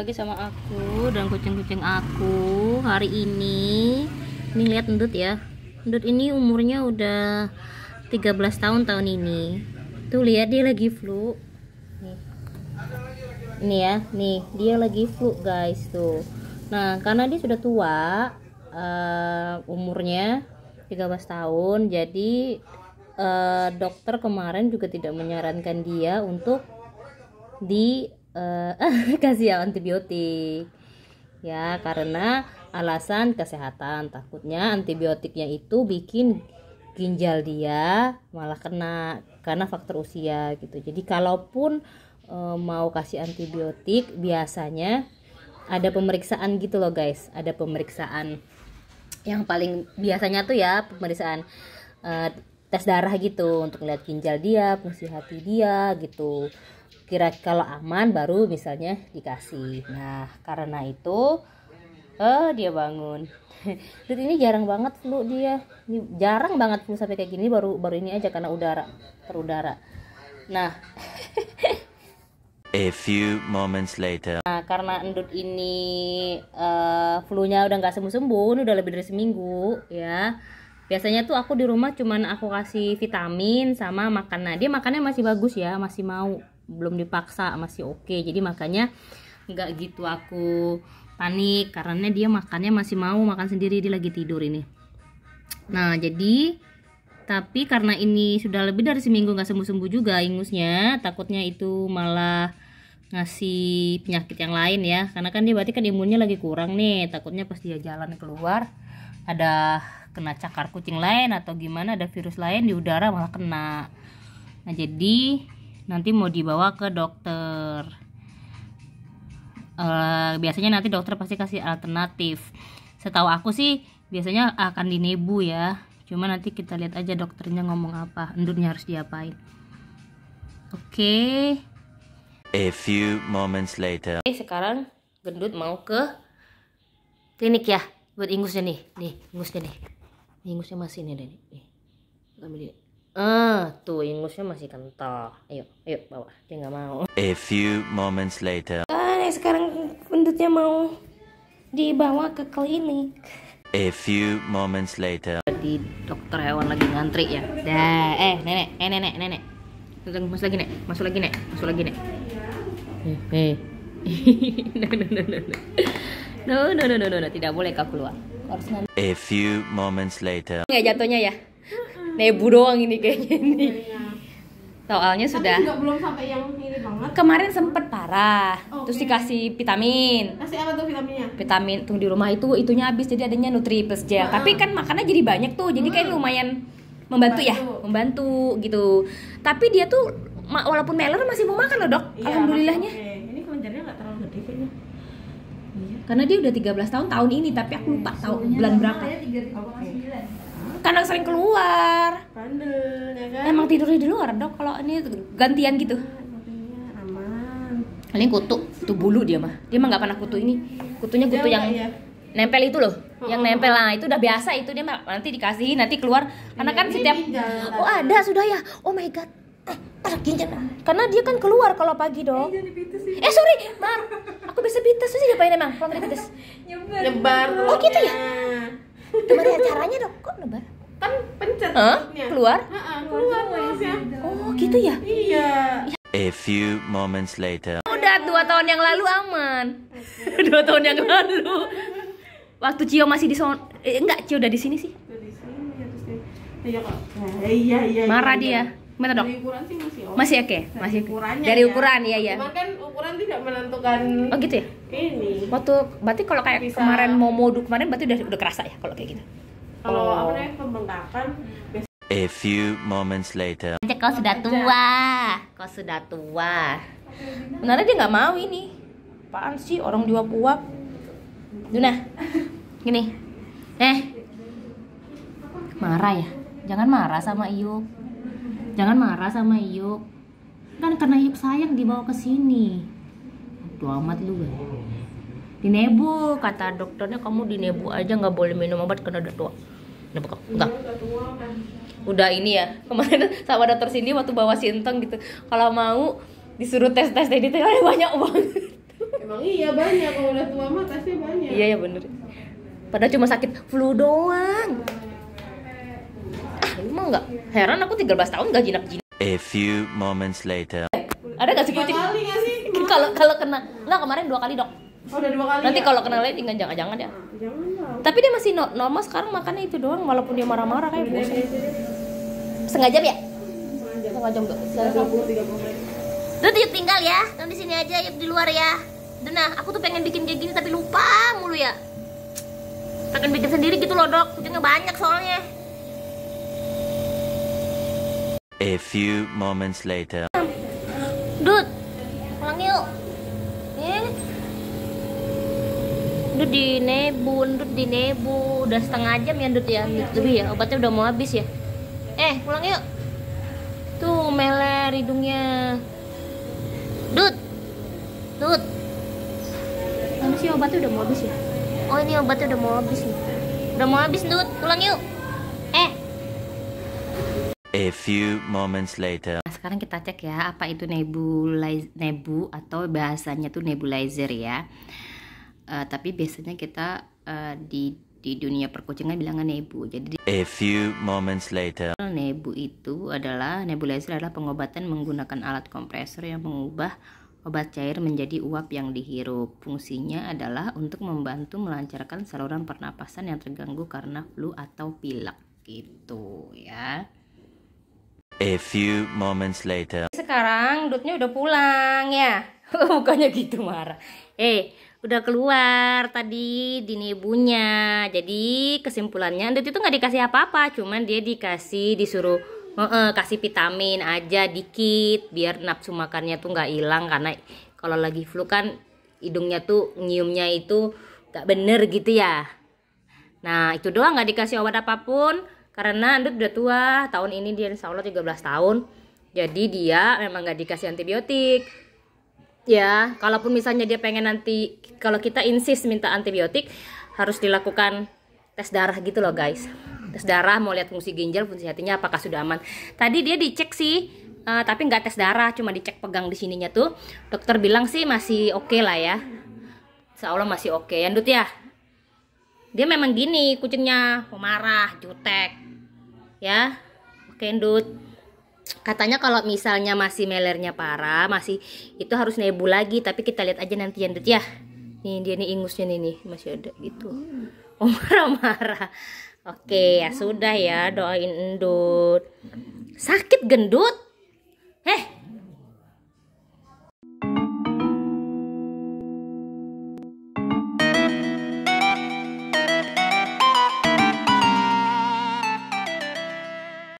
lagi sama aku dan kucing-kucing aku hari ini ini lihat endut ya endut ini umurnya udah 13 tahun tahun ini tuh lihat dia lagi flu nih nih ya nih dia lagi flu guys tuh nah karena dia sudah tua uh, umurnya 13 tahun jadi uh, dokter kemarin juga tidak menyarankan dia untuk di uh, kasih antibiotik ya karena alasan kesehatan takutnya antibiotiknya itu bikin ginjal dia malah kena karena faktor usia gitu jadi kalaupun e, mau kasih antibiotik biasanya ada pemeriksaan gitu loh guys ada pemeriksaan yang paling biasanya tuh ya pemeriksaan e, tes darah gitu untuk lihat ginjal dia fungsi hati dia gitu kira kalau aman baru misalnya dikasih nah karena itu oh, dia bangun Dan ini jarang banget flu dia ini jarang banget flu sampai kayak gini baru baru ini aja karena udara terudara nah A few moments later. Nah, karena endut ini uh, flu-nya udah nggak sembuh-sembuh, udah lebih dari seminggu, ya. Biasanya tuh aku di rumah cuman aku kasih vitamin sama makanan. Nah, dia makannya masih bagus ya, masih mau belum dipaksa masih oke okay. jadi makanya nggak gitu aku panik karena dia makannya masih mau makan sendiri dia lagi tidur ini nah jadi tapi karena ini sudah lebih dari seminggu nggak sembuh-sembuh juga ingusnya takutnya itu malah ngasih penyakit yang lain ya karena kan dia berarti kan imunnya lagi kurang nih takutnya pas dia jalan keluar ada kena cakar kucing lain atau gimana ada virus lain di udara malah kena nah jadi nanti mau dibawa ke dokter uh, biasanya nanti dokter pasti kasih alternatif setahu aku sih biasanya akan dinebu ya cuma nanti kita lihat aja dokternya ngomong apa endurnya harus diapain oke okay. a few moments later oke sekarang gendut mau ke klinik ya buat ingusnya nih nih ingusnya nih ingusnya masih ini nih nih, nih. Ah, tuh ingusnya masih kental. Ayo, ayo bawa. Dia nggak mau. A few moments later. Ah, sekarang pendutnya mau dibawa ke klinik. A few moments later. Di dokter hewan lagi ngantri ya. Dah, eh nenek, eh nenek, nenek. Masuk lagi nek, masuk lagi nek, masuk lagi nek. Eh, eh. no, no, no, no, no. No, no, tidak boleh kau keluar. Harus A few moments later. Nggak ya jatuhnya ya nebu doang ini kayaknya ini iya. soalnya Tapi sudah juga belum sampai yang ini banget kemarin sempet parah okay. Oh, terus iya. dikasih vitamin kasih apa tuh vitaminnya vitamin tuh di rumah itu itunya habis jadi adanya nutri plus gel nah. tapi ah. kan makannya jadi banyak tuh jadi kayak ah. lumayan membantu, ya. membantu ya membantu gitu tapi dia tuh walaupun meler masih mau makan loh dok iya, alhamdulillahnya okay. ini kelenjarnya nggak terlalu gede kayaknya iya. karena dia udah 13 tahun tahun ini tapi aku lupa tahun bulan berapa ya, 3, 3, 3, kadang sering keluar bandel ya kan emang tidurnya di luar dok kalau ini gantian gitu ah, aman ini kutu kutu bulu dia mah dia mah nggak pernah kutu ini kutunya kutu yang ya? nempel itu loh yang oh. nempel lah itu udah biasa itu dia nanti dikasih nanti keluar karena kan iya, setiap oh ada sudah ya oh my god eh, karena dia kan keluar kalau pagi dong. Iya, eh, sorry mar aku bisa pites sih diapain emang kalau nyebar oh gitu ya gimana caranya dok keluar? keluar ya. Oh, gitu ya? Iya. A few moments later. Udah dua tahun yang lalu aman. dua tahun yang lalu. Waktu Cio masih di sana. eh, enggak Cio udah di sini sih. Udah di sini ya terus dia. Eh, iya, iya Iya Marah iya. dia. Mana dok? Dari ukuran sih masih oke. Masih oke, okay. masih ukurannya. Dari ya. ukuran ya ya. Cuman kan ukuran tidak menentukan. Oh gitu ya. Ini. Waktu berarti kalau kayak Bisa... kemarin mau modu kemarin berarti udah udah kerasa ya kalau kayak gitu kalau oh. apa namanya pembengkakan A few moments later. Kau sudah tua, kau sudah tua. Benar dia nggak mau ini. Apaan sih orang dua uap Duna, gini. Eh, marah ya? Jangan marah sama Iyuk. Jangan marah sama Iyuk. Kan karena Iyuk sayang dibawa ke sini. Aduh amat lu. Ya di nebu kata dokternya kamu di nebu aja nggak boleh minum obat karena udah tua udah kok enggak kan. udah ini ya kemarin sama dokter sini waktu bawa si gitu kalau mau disuruh tes tes tadi banyak banget emang iya banyak kalau udah tua mah tesnya banyak iya ya bener padahal cuma sakit flu doang emang ah, nggak heran aku tiga belas tahun gak jinak jinak a few moments later ada gak sih kucing kalau kalau kena nggak kemarin dua kali dok Oh, udah dua kali. Nanti ya? kalau kenal tinggal jangan jangan ya. Nah, jangan lah. Tapi dia masih normal sekarang makannya itu doang walaupun dia marah-marah kayak iya, bosan. Iya, iya. Sengaja ya? Sengaja. Sengaja enggak? Sengaja. 30 yuk tinggal ya, Nanti sini aja yuk di luar ya. Dena, aku tuh pengen bikin kayak gini tapi lupa mulu ya. Pengen bikin sendiri gitu loh dok, kucingnya banyak soalnya. A few moments later. Dude, Dut di Nebu, Dut di Nebu. Udah setengah jam ya Dut ya, lebih ya. Obatnya udah mau habis ya. Eh, pulang yuk. Tuh meler hidungnya. Dut. Dut. Mana sih obatnya udah mau habis ya? Oh, ini obatnya udah mau habis nih. Udah mau habis, Dut. Pulang yuk. Eh. A few moments later nah, sekarang kita cek ya apa itu nebulizer, nebu atau bahasanya tuh nebulizer ya uh, tapi biasanya kita uh, di di dunia perkucingan bilangan nebu. Jadi a few moments later. Nebu itu adalah nebulizer adalah pengobatan menggunakan alat kompresor yang mengubah obat cair menjadi uap yang dihirup. Fungsinya adalah untuk membantu melancarkan saluran pernapasan yang terganggu karena flu atau pilek gitu ya. A few moments later. Sekarang Dutnya udah pulang ya. Bukannya gitu marah. Eh, hey, udah keluar tadi dini ibunya jadi kesimpulannya Andut itu nggak dikasih apa-apa cuman dia dikasih disuruh uh, uh, kasih vitamin aja dikit biar nafsu makannya tuh nggak hilang karena kalau lagi flu kan hidungnya tuh nyiumnya itu nggak bener gitu ya nah itu doang nggak dikasih obat apapun karena Andut udah tua tahun ini dia insya Allah 13 tahun jadi dia memang nggak dikasih antibiotik ya kalaupun misalnya dia pengen nanti kalau kita insis minta antibiotik harus dilakukan tes darah gitu loh guys tes darah mau lihat fungsi ginjal fungsi hatinya apakah sudah aman tadi dia dicek sih uh, tapi nggak tes darah cuma dicek pegang di sininya tuh dokter bilang sih masih oke okay lah ya seolah masih oke okay. Yandut ya dia memang gini kucingnya pemarah jutek ya oke okay, katanya kalau misalnya masih melernya parah masih itu harus nebu lagi tapi kita lihat aja nanti yang ya nih dia nih ingusnya nih nih masih ada gitu hmm. oh marah-marah oke ya sudah ya doain endut sakit gendut heh